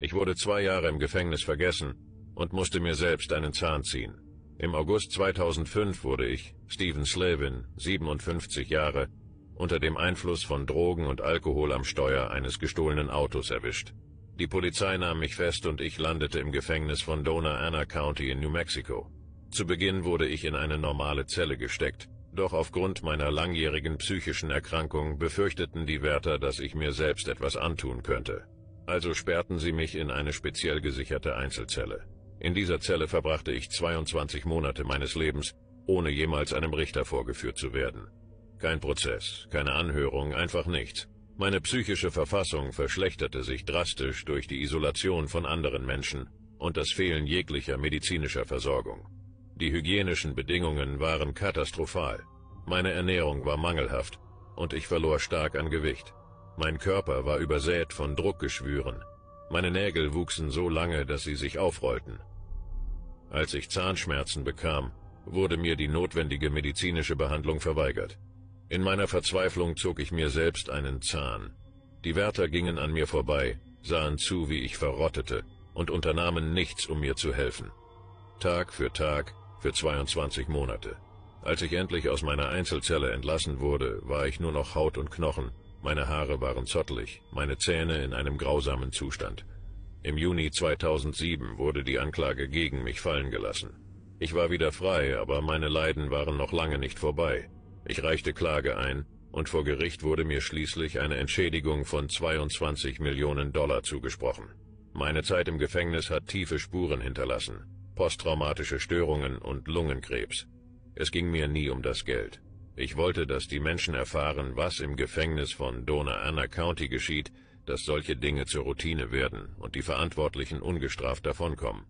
Ich wurde zwei Jahre im Gefängnis vergessen und musste mir selbst einen Zahn ziehen. Im August 2005 wurde ich, Stephen Slavin, 57 Jahre, unter dem Einfluss von Drogen und Alkohol am Steuer eines gestohlenen Autos erwischt. Die Polizei nahm mich fest und ich landete im Gefängnis von Dona Ana County in New Mexico. Zu Beginn wurde ich in eine normale Zelle gesteckt, doch aufgrund meiner langjährigen psychischen Erkrankung befürchteten die Wärter, dass ich mir selbst etwas antun könnte. Also sperrten sie mich in eine speziell gesicherte Einzelzelle. In dieser Zelle verbrachte ich 22 Monate meines Lebens, ohne jemals einem Richter vorgeführt zu werden. Kein Prozess, keine Anhörung, einfach nichts. Meine psychische Verfassung verschlechterte sich drastisch durch die Isolation von anderen Menschen und das Fehlen jeglicher medizinischer Versorgung. Die hygienischen Bedingungen waren katastrophal. Meine Ernährung war mangelhaft und ich verlor stark an Gewicht. Mein Körper war übersät von Druckgeschwüren. Meine Nägel wuchsen so lange, dass sie sich aufrollten. Als ich Zahnschmerzen bekam, wurde mir die notwendige medizinische Behandlung verweigert. In meiner Verzweiflung zog ich mir selbst einen Zahn. Die Wärter gingen an mir vorbei, sahen zu, wie ich verrottete, und unternahmen nichts, um mir zu helfen. Tag für Tag, für 22 Monate. Als ich endlich aus meiner Einzelzelle entlassen wurde, war ich nur noch Haut und Knochen, meine Haare waren zottelig, meine Zähne in einem grausamen Zustand. Im Juni 2007 wurde die Anklage gegen mich fallen gelassen. Ich war wieder frei, aber meine Leiden waren noch lange nicht vorbei. Ich reichte Klage ein und vor Gericht wurde mir schließlich eine Entschädigung von 22 Millionen Dollar zugesprochen. Meine Zeit im Gefängnis hat tiefe Spuren hinterlassen, posttraumatische Störungen und Lungenkrebs. Es ging mir nie um das Geld. Ich wollte, dass die Menschen erfahren, was im Gefängnis von Dona Ana County geschieht, dass solche Dinge zur Routine werden und die Verantwortlichen ungestraft davonkommen.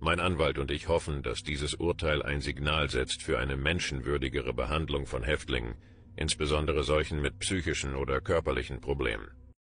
Mein Anwalt und ich hoffen, dass dieses Urteil ein Signal setzt für eine menschenwürdigere Behandlung von Häftlingen, insbesondere solchen mit psychischen oder körperlichen Problemen.